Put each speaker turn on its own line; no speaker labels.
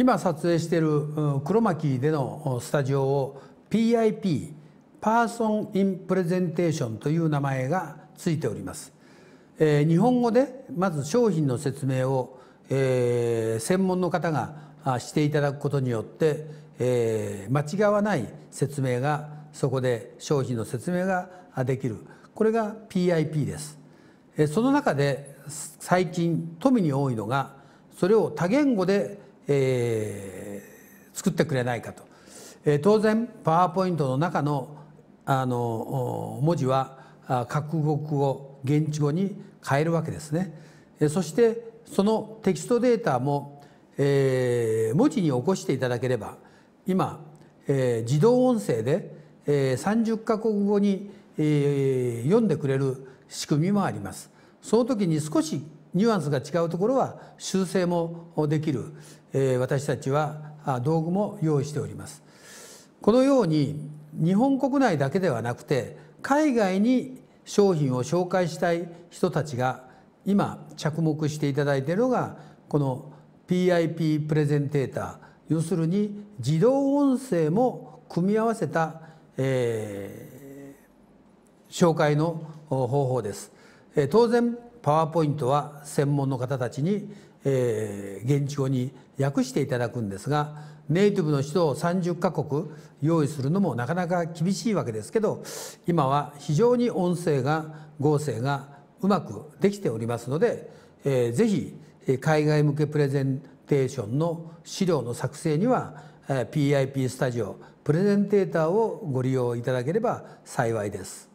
今撮影している黒巻でのスタジオを PIP パーソン・イン・プレゼンテーションという名前がついております、えー、日本語でまず商品の説明を、えー、専門の方がしていただくことによって、えー、間違わない説明がそこで商品の説明ができるこれが PIP です、えその中で最近富に多いのがそれを多言語でえー、作ってくれないかと、えー、当然パワーポイントの中のあの文字は各国語現地語に変えるわけですね、えー、そしてそのテキストデータも、えー、文字に起こしていただければ今、えー、自動音声で、えー、30カ国語に、えー、読んでくれる仕組みもあります。その時に少しニュアンスが違うところは修正もできる、え私たちは道具も用意しておりますこのように日本国内だけではなくて海外に商品を紹介したい人たちが今着目していただいているのがこの PIP プレゼンテーター要するに自動音声も組み合わせた、えー、紹介の方法です。当然パワーポイントは専門の方たちに、えー、現地語に訳していただくんですがネイティブの人を30カ国用意するのもなかなか厳しいわけですけど今は非常に音声が合成がうまくできておりますので、え非海外向けプレゼンテーションの資料の作成には PIP スタジオプレゼンテーターをご利用いただければ幸いです。